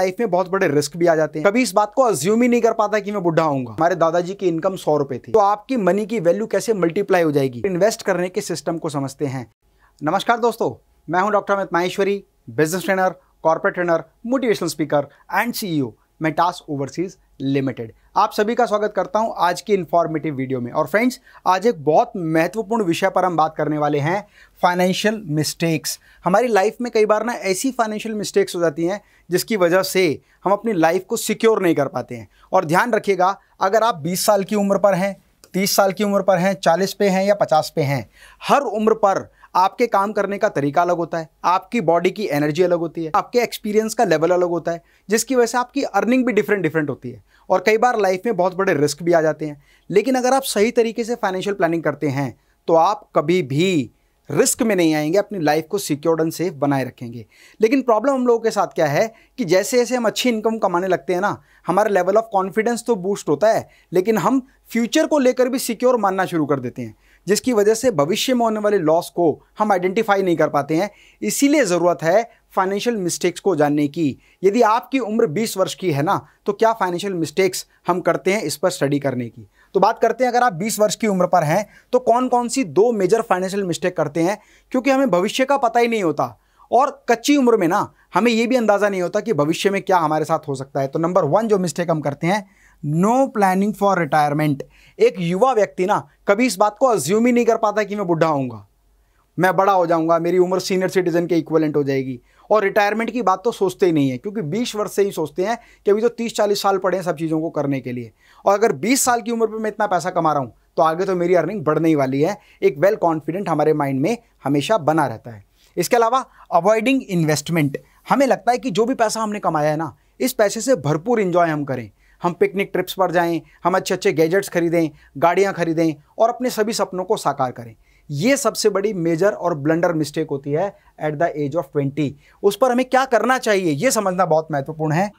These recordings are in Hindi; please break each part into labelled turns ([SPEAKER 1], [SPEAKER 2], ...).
[SPEAKER 1] लाइफ में बहुत बड़े रिस्क भी आ जाते हैं कभी इस बात को अज्यूम ही नहीं कर पाता कि मैं बुढ़ा हूँ हमारे दादाजी की इनकम सौ रुपए थी तो आपकी मनी की वैल्यू कैसे मल्टीप्लाई हो जाएगी इन्वेस्ट करने के सिस्टम को समझते हैं नमस्कार दोस्तों मैं हूं doctor Amit Maheshwari business trainer corporate trainer motivational speaker and CEO Metas overseas limited आप सभी का स्वागत करता हूं आज की इन्फॉर्मेटिव वीडियो में और फ्रेंड्स आज एक बहुत महत्वपूर्ण विषय पर हम बात करने वाले हैं फाइनेंशियल मिस्टेक्स हमारी लाइफ में कई बार ना ऐसी फाइनेंशियल मिस्टेक्स हो जाती हैं जिसकी वजह से हम अपनी लाइफ को सिक्योर नहीं कर पाते हैं और ध्यान रखिएगा अगर आप बीस साल की उम्र पर हैं तीस साल की उम्र पर हैं चालीस पे हैं या पचास पे हैं हर उम्र पर आपके काम करने का तरीका अलग होता है आपकी बॉडी की एनर्जी अलग होती है आपके एक्सपीरियंस का लेवल अलग होता है जिसकी वजह से आपकी अर्निंग भी डिफरेंट डिफरेंट होती है और कई बार लाइफ में बहुत बड़े रिस्क भी आ जाते हैं लेकिन अगर आप सही तरीके से फाइनेंशियल प्लानिंग करते हैं तो आप कभी भी रिस्क में नहीं आएंगे अपनी लाइफ को सिक्योर्ड एंड सेफ बनाए रखेंगे लेकिन प्रॉब्लम हम लोगों के साथ क्या है कि जैसे जैसे हम अच्छी इनकम कमाने लगते हैं ना हमारा लेवल ऑफ कॉन्फिडेंस तो बूस्ट होता है लेकिन हम फ्यूचर को लेकर भी सिक्योर मानना शुरू कर देते हैं जिसकी वजह से भविष्य में होने वाले लॉस को हम आइडेंटिफाई नहीं कर पाते हैं इसीलिए ज़रूरत है फाइनेंशियल मिस्टेक्स को जानने की यदि आपकी उम्र 20 वर्ष की है ना तो क्या फाइनेंशियल मिस्टेक्स हम करते हैं इस पर स्टडी करने की तो बात करते हैं अगर आप 20 वर्ष की उम्र पर हैं तो कौन कौन सी दो मेजर फाइनेंशियल मिस्टेक करते हैं क्योंकि हमें भविष्य का पता ही नहीं होता और कच्ची उम्र में ना हमें ये भी अंदाज़ा नहीं होता कि भविष्य में क्या हमारे साथ हो सकता है तो नंबर वन जो मिस्टेक हम करते हैं नो प्लानिंग फॉर रिटायरमेंट एक युवा व्यक्ति ना कभी इस बात को अज्यूम ही नहीं कर पाता कि मैं बुढ़ा होऊंगा मैं बड़ा हो जाऊंगा मेरी उम्र सीनियर सिटीजन के इक्वलेंट हो जाएगी और रिटायरमेंट की बात तो सोचते ही नहीं है क्योंकि 20 वर्ष से ही सोचते हैं कि अभी तो 30-40 साल पड़े हैं सब चीज़ों को करने के लिए और अगर 20 साल की उम्र पर मैं इतना पैसा कमा रहा हूँ तो आगे तो मेरी अर्निंग बढ़ने ही वाली है एक वेल well कॉन्फिडेंट हमारे माइंड में हमेशा बना रहता है इसके अलावा अवॉइडिंग इन्वेस्टमेंट हमें लगता है कि जो भी पैसा हमने कमाया है ना इस पैसे से भरपूर इन्जॉय हम करें हम पिकनिक ट्रिप्स पर जाएं हम अच्छे अच्छे गैजेट्स खरीदें गाड़ियाँ खरीदें और अपने सभी सपनों को साकार करें ये सबसे बड़ी मेजर और ब्लंडर मिस्टेक होती है at the age of twenty उस पर हमें क्या करना चाहिए ये समझना बहुत महत्वपूर्ण है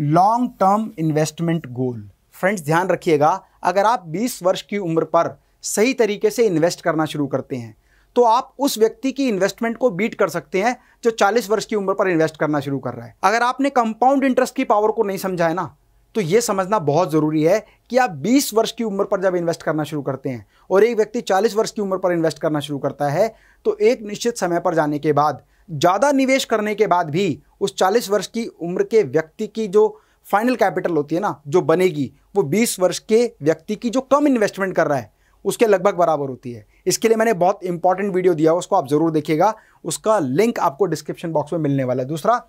[SPEAKER 1] long term investment goal friends ध्यान रखिएगा अगर आप 20 वर्ष की उम्र पर सही तरीके से इन्वेस्ट करना शुरू करते हैं तो आप उस व्यक्ति की इन्वेस्टमेंट को बीट कर सकते हैं जो 40 वर्ष की उम्र पर इन्वेस्ट करना शुरू कर रहा है अगर आपने कंपाउंड इंटरेस्ट की पावर को नहीं समझा है ना तो ये समझना बहुत ज़रूरी है कि आप 20 वर्ष की उम्र पर जब इन्वेस्ट करना शुरू करते हैं और एक व्यक्ति 40 वर्ष की उम्र पर इन्वेस्ट करना शुरू करता है तो एक निश्चित समय पर जाने के बाद ज़्यादा निवेश करने के बाद भी उस 40 वर्ष की उम्र के व्यक्ति की जो फाइनल कैपिटल होती है ना जो बनेगी वो 20 वर्ष के व्यक्ति की जो कम इन्वेस्टमेंट कर रहा है उसके लगभग बराबर होती है इसके लिए मैंने बहुत इंपॉर्टेंट वीडियो दिया उसको आप ज़रूर देखिएगा उसका लिंक आपको डिस्क्रिप्शन बॉक्स में मिलने वाला है दूसरा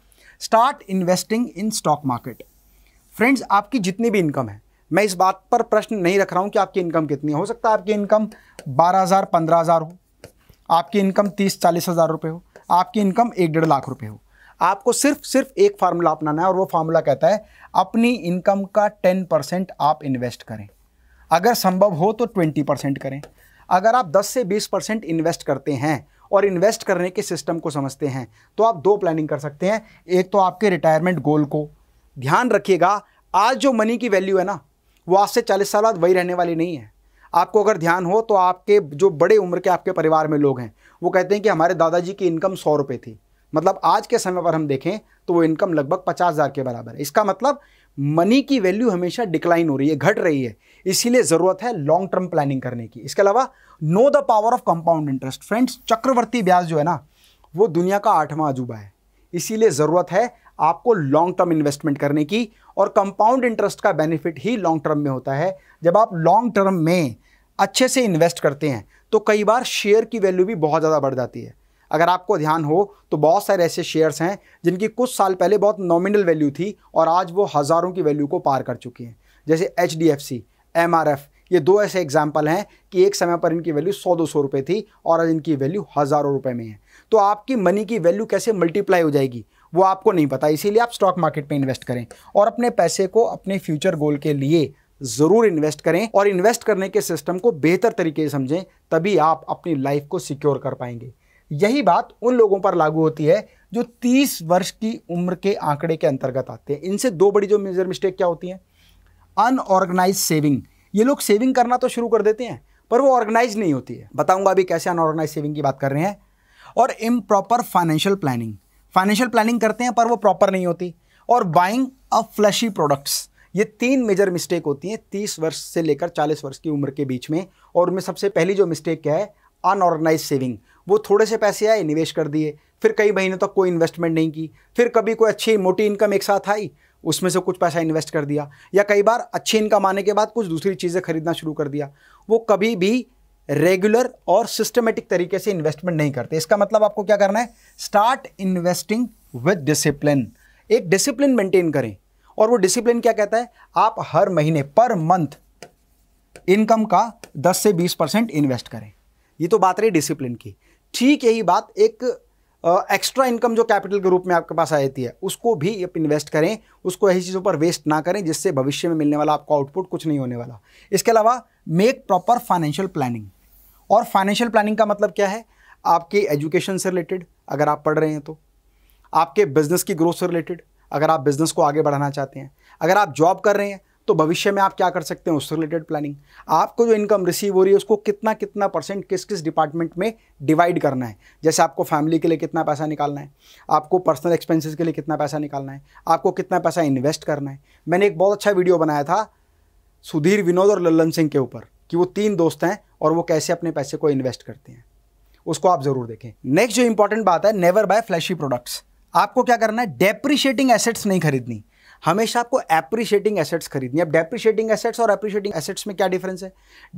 [SPEAKER 1] start investing in stock market friends आपकी जितनी भी इनकम है मैं इस बात पर प्रश्न नहीं रख रहा हूँ कि आपकी इनकम कितनी हो सकता है आपकी इनकम बारह हज़ार पंद्रह हज़ार हो आपकी इनकम तीस चालीस हज़ार रुपये हो आपकी इनकम एक डेढ़ लाख रुपये हो आपको सिर्फ सिर्फ एक फार्मूला अपनाना है और वो फार्मूला कहता है अपनी इनकम का टेन परसेंट आप इन्वेस्ट करें अगर संभव हो तो ट्वेंटी परसेंट करें अगर आप दस से बीस परसेंट इन्वेस्ट करते हैं और इन्वेस्ट करने के सिस्टम को समझते हैं तो आप दो प्लानिंग कर सकते हैं एक तो आपके रिटायरमेंट गोल को ध्यान रखिएगा आज जो मनी की वैल्यू है ना वो आज से चालीस साल बाद वही रहने वाली नहीं है आपको अगर ध्यान हो तो आपके जो बड़े उम्र के आपके परिवार में लोग हैं वो कहते हैं कि हमारे दादाजी की इनकम सौ रुपये थी मतलब आज के समय पर हम देखें तो वो इनकम लगभग पचास हज़ार के बराबर है इसका मतलब मनी की वैल्यू हमेशा डिक्लाइन हो रही है घट रही है इसीलिए ज़रूरत है लॉन्ग टर्म प्लानिंग करने की इसके अलावा know the power of compound interest friends चक्रवर्ती ब्याज जो है ना वो दुनिया का आठवां अजूबा है इसीलिए ज़रूरत है आपको लॉन्ग टर्म इन्वेस्टमेंट करने की और कंपाउंड इंटरेस्ट का बेनिफिट ही लॉन्ग टर्म में होता है जब आप लॉन्ग टर्म में अच्छे से इन्वेस्ट करते हैं तो कई बार शेयर की वैल्यू भी बहुत ज़्यादा बढ़ जाती है अगर आपको ध्यान हो तो बहुत सारे ऐसे शेयर्स हैं जिनकी कुछ साल पहले बहुत नॉमिनल वैल्यू थी और आज वो हज़ारों की वैल्यू को पार कर चुकी हैं जैसे H D F C M R F ये दो ऐसे एग्जाम्पल हैं कि एक समय पर इनकी वैल्यू सौ दो सौ रुपये थी और आज इनकी वैल्यू हज़ारों रुपये में है तो आपकी मनी की वैल्यू कैसे मल्टीप्लाई हो जाएगी वो आपको नहीं पता इसीलिए आप स्टॉक मार्केट में इन्वेस्ट करें और अपने पैसे को अपने फ्यूचर गोल के लिए ज़रूर इन्वेस्ट करें और इन्वेस्ट करने के सिस्टम को बेहतर तरीके से समझें तभी आप अपनी लाइफ को सिक्योर कर पाएंगे यही बात उन लोगों पर लागू होती है जो 30 वर्ष की उम्र के आंकड़े के अंतर्गत आते हैं इनसे दो बड़ी जो मेजर मिस्टेक क्या होती है अनऑर्गेनाइज सेविंग ये लोग सेविंग करना तो शुरू कर देते हैं पर वो ऑर्गेनाइज नहीं होती है बताऊंगा अभी कैसे अनऑर्गेनाइज सेविंग की बात कर रहे हैं और improper financial planning financial planning करते हैं पर वो प्रॉपर नहीं होती और बाइंग अ फ्लैशी प्रोडक्ट्स ये तीन मेजर मिस्टेक होती हैं तीस वर्ष से लेकर चालीस वर्ष की उम्र के बीच में और उनमें सबसे पहली जो मिस्टेक है अनऑर्गेनाइज सेविंग वो थोड़े से पैसे आए निवेश कर दिए फिर कई महीनों तक कोई इन्वेस्टमेंट नहीं की फिर कभी कोई अच्छी मोटी इनकम एक साथ आई उसमें से कुछ पैसा इन्वेस्ट कर दिया या कई बार अच्छी इनकम आने के बाद कुछ दूसरी चीज़ें खरीदना शुरू कर दिया वो कभी भी रेगुलर और सिस्टमेटिक तरीके से इन्वेस्टमेंट नहीं करते इसका मतलब आपको क्या करना है स्टार्ट इन्वेस्टिंग विद डिसिप्लिन एक डिसिप्लिन मेंटेन करें और वो डिसिप्लिन क्या कहता है आप हर महीने पर मंथ इनकम का 10 से 20 परसेंट इन्वेस्ट करें ये तो बात रही डिसिप्लिन की ठीक यही बात एक एक्स्ट्रा इनकम जो कैपिटल के रूप में आपके पास आ जाती है उसको भी आप इन्वेस्ट करें उसको ऐसी चीज़ों पर वेस्ट ना करें जिससे भविष्य में मिलने वाला आपका आउटपुट कुछ नहीं होने वाला इसके अलावा मेक प्रॉपर फाइनेंशियल प्लानिंग और फाइनेंशियल प्लानिंग का मतलब क्या है आपकी एजुकेशन से रिलेटेड अगर आप पढ़ रहे हैं तो आपके बिजनेस की ग्रोथ से रिलेटेड अगर आप बिजनेस को आगे बढ़ाना चाहते हैं अगर आप जॉब कर रहे हैं तो भविष्य में आप क्या कर सकते हैं उससे रिलेटेड प्लानिंग आपको जो इनकम रिसीव हो रही है उसको कितना कितना परसेंट किस किस डिपार्टमेंट में डिवाइड करना है जैसे आपको फैमिली के लिए कितना पैसा निकालना है आपको पर्सनल एक्सपेंसिस के लिए कितना पैसा निकालना है आपको कितना पैसा इन्वेस्ट करना है मैंने एक बहुत अच्छा वीडियो बनाया था सुधीर विनोद और लल्लन सिंह के ऊपर कि वो तीन दोस्त हैं और वो कैसे अपने पैसे को इन्वेस्ट करते हैं उसको आप जरूर देखें नेक्स्ट जो इंपॉर्टेंट बात है नेवर बाय फ्लैशी प्रोडक्ट्स आपको क्या करना है डेप्रिशिएटिंग एसेट्स नहीं खरीदनी हमेशा आपको एप्रिशिएटिंग एसेट्स खरीदनी है अब डेप्रिशिएटिंग एसेट्स और एप्रिशिएटिंग एसेट्स में क्या डिफरेंस है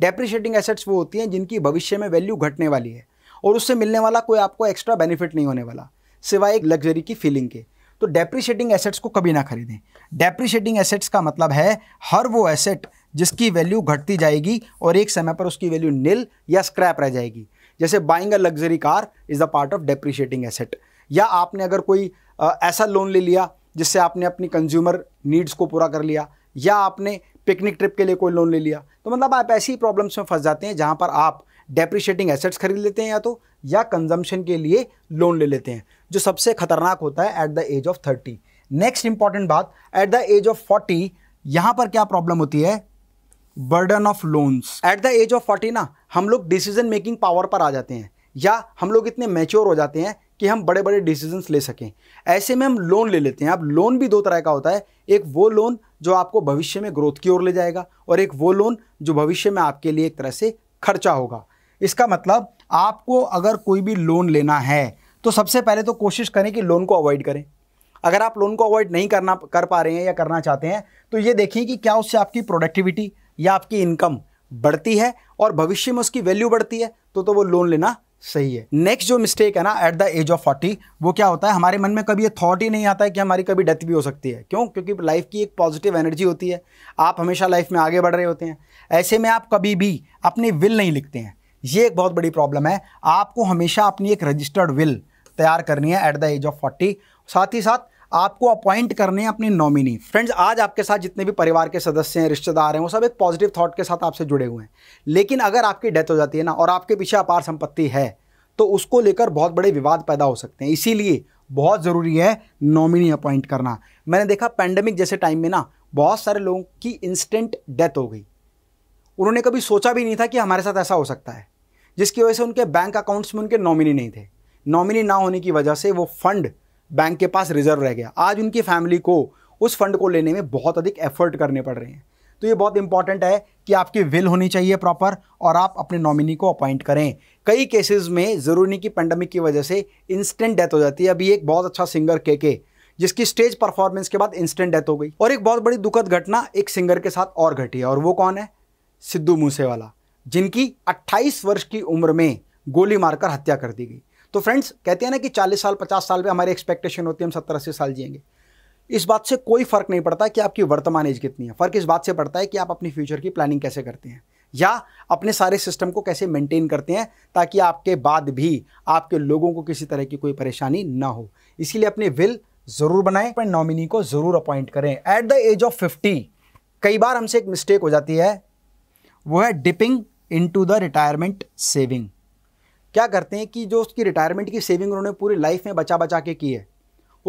[SPEAKER 1] डेप्रिशिएटिंग एसेट्स वो होती हैं जिनकी भविष्य में वैल्यू घटने वाली है और उससे मिलने वाला कोई आपको एक्स्ट्रा बेनिफिट नहीं होने वाला सिवाय एक लग्जरी की फीलिंग के तो डेप्रिशिएटिंग एसेट्स को कभी ना खरीदें डेप्रिशिएटिंग एसेट्स का मतलब है हर वो एसेट जिसकी वैल्यू घटती जाएगी और एक समय पर उसकी वैल्यू नील या स्क्रैप रह जाएगी जैसे buying a luxury car is a part of depreciating asset या आपने अगर कोई ऐसा लोन ले लिया जिससे आपने अपनी कंज्यूमर नीड्स को पूरा कर लिया या आपने पिकनिक ट्रिप के लिए कोई लोन ले लिया तो मतलब आप ऐसी प्रॉब्लम्स में फंस जाते हैं जहाँ पर आप डेप्रिशिएटिंग एसेट्स खरीद लेते हैं या तो या कंजम्पशन के लिए लोन ले लेते हैं जो सबसे खतरनाक होता है at the age of thirty next important बात at the age of forty यहाँ पर क्या प्रॉब्लम होती है burden of loans at the age of forty ना हम लोग डिसीजन मेकिंग पावर पर आ जाते हैं या हम लोग इतने मैच्योर हो जाते हैं कि हम बड़े बड़े डिसीजन ले सकें ऐसे में हम लोन ले लेते हैं अब लोन भी दो तरह का होता है एक वो लोन जो आपको भविष्य में ग्रोथ की ओर ले जाएगा और एक वो लोन जो भविष्य में आपके लिए एक तरह से खर्चा होगा इसका मतलब आपको अगर कोई भी लोन लेना है तो सबसे पहले तो कोशिश करें कि लोन को अवॉइड करें अगर आप लोन को अवॉइड नहीं करना कर पा रहे हैं या करना चाहते हैं तो ये देखें कि क्या उससे आपकी प्रोडक्टिविटी या आपकी इनकम बढ़ती है और भविष्य में उसकी वैल्यू बढ़ती है तो तो वो लोन लेना सही है नेक्स्ट जो मिस्टेक है ना at the age of forty वो क्या होता है हमारे मन में कभी ये थॉट ही नहीं आता है कि हमारी कभी डेथ भी हो सकती है क्यों क्योंकि लाइफ की एक पॉजिटिव एनर्जी होती है आप हमेशा लाइफ में आगे बढ़ रहे होते हैं ऐसे में आप कभी भी अपनी विल नहीं लिखते हैं ये एक बहुत बड़ी प्रॉब्लम है आपको हमेशा अपनी एक रजिस्टर्ड विल तैयार करनी है at the age of forty साथ ही साथ आपको अपॉइंट करने हैं अपने नॉमिनी फ्रेंड्स आज आपके साथ जितने भी परिवार के सदस्य हैं रिश्तेदार हैं वो सब एक पॉजिटिव थॉट के साथ आपसे जुड़े हुए हैं लेकिन अगर आपकी डेथ हो जाती है ना और आपके पीछे अपार संपत्ति है तो उसको लेकर बहुत बड़े विवाद पैदा हो सकते हैं इसीलिए बहुत ज़रूरी है नॉमिनी अपॉइंट करना मैंने देखा पैंडेमिक जैसे टाइम में ना बहुत सारे लोगों की इंस्टेंट डेथ हो गई उन्होंने कभी सोचा भी नहीं था कि हमारे साथ ऐसा हो सकता है जिसकी वजह से उनके बैंक अकाउंट्स में उनके नॉमिनी नहीं थे नॉमिनी ना होने की वजह से वो फंड बैंक के पास रिजर्व रह गया आज उनकी फैमिली को उस फंड को लेने में बहुत अधिक एफर्ट करने पड़ रहे हैं तो ये बहुत इंपॉर्टेंट है कि आपकी विल होनी चाहिए प्रॉपर और आप अपने नॉमिनी को अपॉइंट करें कई केसेस में ज़रूरी नहीं कि पेंडेमिक की वजह से इंस्टेंट डेथ हो जाती है अभी एक बहुत अच्छा सिंगर के के जिसकी स्टेज परफॉर्मेंस के बाद इंस्टेंट डेथ हो गई और एक बहुत बड़ी दुखद घटना एक सिंगर के साथ और घटी है और वो कौन है सिद्धू मूसेवाला जिनकी 28 वर्ष की उम्र में गोली मारकर हत्या कर दी गई तो फ्रेंड्स कहते हैं ना कि 40 साल 50 साल में हमारी एक्सपेक्टेशन होती है हम सत्तर अस्सी साल जिएंगे इस बात से कोई फ़र्क नहीं पड़ता कि आपकी वर्तमान एज कितनी है फ़र्क इस बात से पड़ता है कि आप अपनी फ्यूचर की प्लानिंग कैसे करते हैं या अपने सारे सिस्टम को कैसे मेंटेन करते हैं ताकि आपके बाद भी आपके लोगों को किसी तरह की कोई परेशानी ना हो इसीलिए अपने विल ज़रूर बनाएं अपने नॉमिनी को ज़रूर अपॉइंट करें at the age of fifty कई बार हमसे एक मिस्टेक हो जाती है वो है dipping into the retirement saving क्या करते हैं कि जो उसकी रिटायरमेंट की सेविंग उन्होंने पूरी लाइफ में बचा बचा के की है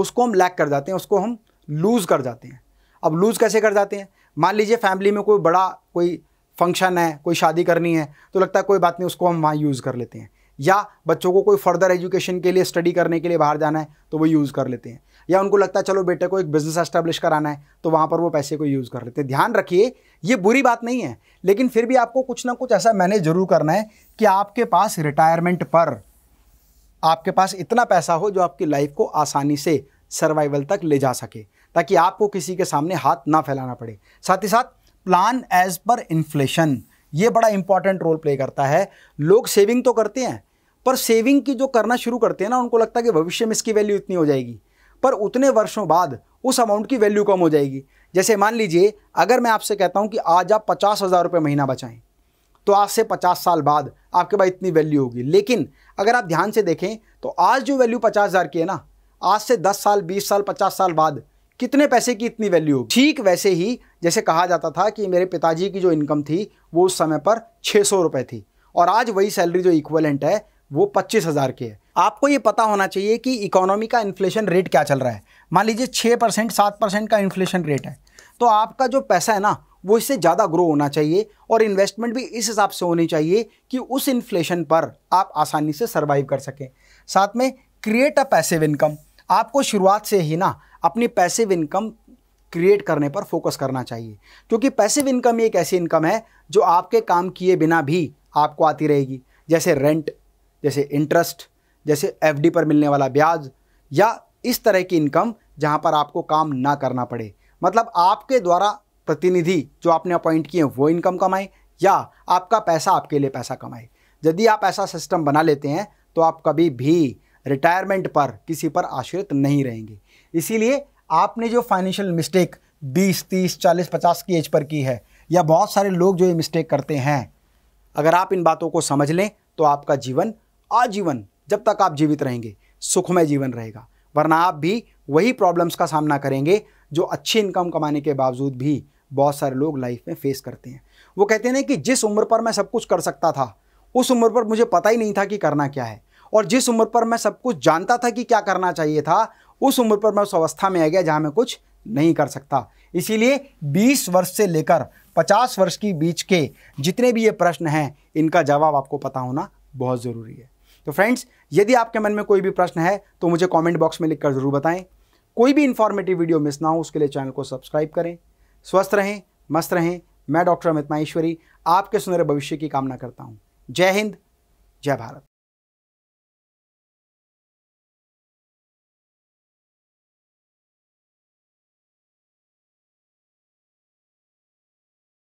[SPEAKER 1] उसको हम लैक कर जाते हैं उसको हम लूज़ कर जाते हैं अब लूज़ कैसे कर जाते हैं मान लीजिए फैमिली में कोई बड़ा कोई फंक्शन है कोई शादी करनी है तो लगता है कोई बात नहीं उसको हम वहाँ यूज़ कर लेते हैं या बच्चों को कोई फर्दर एजुकेशन के लिए स्टडी करने के लिए बाहर जाना है तो वो यूज़ कर लेते हैं या उनको लगता है चलो बेटे को एक बिज़नेस एस्टेब्लिश कराना है तो वहाँ पर वो पैसे को यूज़ कर लेते हैं ध्यान रखिए ये बुरी बात नहीं है लेकिन फिर भी आपको कुछ ना कुछ ऐसा मैनेज ज़रूर करना है कि आपके पास रिटायरमेंट पर आपके पास इतना पैसा हो जो आपकी लाइफ को आसानी से सर्वाइवल तक ले जा सके ताकि आपको किसी के सामने हाथ ना फैलाना पड़े साथ ही साथ प्लान एज पर इन्फ्लेशन ये बड़ा इंपॉर्टेंट रोल प्ले करता है लोग सेविंग तो करते हैं पर सेविंग की जो करना शुरू करते हैं ना उनको लगता है कि भविष्य में इसकी वैल्यू इतनी हो जाएगी पर उतने वर्षों बाद उस अमाउंट की वैल्यू कम हो जाएगी जैसे मान लीजिए अगर मैं आपसे कहता हूँ कि आज आप पचास हज़ार रुपये महीना बचाएं तो आज से पचास साल बाद आपके पास इतनी वैल्यू होगी लेकिन अगर आप ध्यान से देखें तो आज जो वैल्यू पचास हज़ार की है ना आज से दस साल बीस साल पचास साल बाद कितने पैसे की इतनी वैल्यू होगी ठीक वैसे ही जैसे कहा जाता था कि मेरे पिताजी की जो इनकम थी वो उस समय पर छः सौ रुपये थी और आज वही सैलरी जो इक्वलेंट है वो पच्चीस हज़ार की है आपको ये पता होना चाहिए कि इकोनॉमी का इन्फ्लेशन रेट क्या चल रहा है मान लीजिए छः परसेंट सात परसेंट का इन्फ्लेशन रेट है तो आपका जो पैसा है ना वो इससे ज़्यादा ग्रो होना चाहिए और इन्वेस्टमेंट भी इस हिसाब से होनी चाहिए कि उस इन्फ्लेशन पर आप आसानी से सर्वाइव कर सकें साथ में क्रिएट अ पैसिव इनकम आपको शुरुआत से ही ना अपनी पैसिव इनकम क्रिएट करने पर फोकस करना चाहिए क्योंकि पैसिव इनकम एक ऐसी इनकम है जो आपके काम किए बिना भी आपको आती रहेगी जैसे रेंट जैसे इंटरेस्ट जैसे एफ पर मिलने वाला ब्याज या इस तरह की इनकम जहाँ पर आपको काम ना करना पड़े मतलब आपके द्वारा प्रतिनिधि जो आपने अपॉइंट किए वो इनकम कमाए या आपका पैसा आपके लिए पैसा कमाए यदि आप ऐसा सिस्टम बना लेते हैं तो आप कभी भी रिटायरमेंट पर किसी पर आश्रित नहीं रहेंगे इसीलिए आपने जो फाइनेंशियल मिस्टेक 20, 30, 40, 50 की एज पर की है या बहुत सारे लोग जो ये मिस्टेक करते हैं अगर आप इन बातों को समझ लें तो आपका जीवन आजीवन जब तक आप जीवित रहेंगे सुखमय जीवन रहेगा वरना आप भी वही प्रॉब्लम्स का सामना करेंगे जो अच्छी इनकम कमाने के बावजूद भी बहुत सारे लोग लाइफ में फेस करते हैं वो कहते हैं कि जिस उम्र पर मैं सब कुछ कर सकता था उस उम्र पर मुझे पता ही नहीं था कि करना क्या है और जिस उम्र पर मैं सब कुछ जानता था कि क्या करना चाहिए था उस उम्र पर मैं उस अवस्था में आ गया जहाँ मैं कुछ नहीं कर सकता इसीलिए 20 वर्ष से लेकर 50 वर्ष की बीच के जितने भी ये प्रश्न हैं इनका जवाब आपको पता होना बहुत ज़रूरी है तो फ्रेंड्स यदि आपके मन में कोई भी प्रश्न है तो मुझे कॉमेंट बॉक्स में लिखकर ज़रूर बताएं कोई भी इन्फॉर्मेटिव वीडियो मिस ना हो उसके लिए चैनल को सब्सक्राइब करें स्वस्थ रहें मस्त रहें मैं डॉक्टर अमित माहेश्वरी आपके सुनहरे भविष्य की कामना करता हूँ जय हिंद जय भारत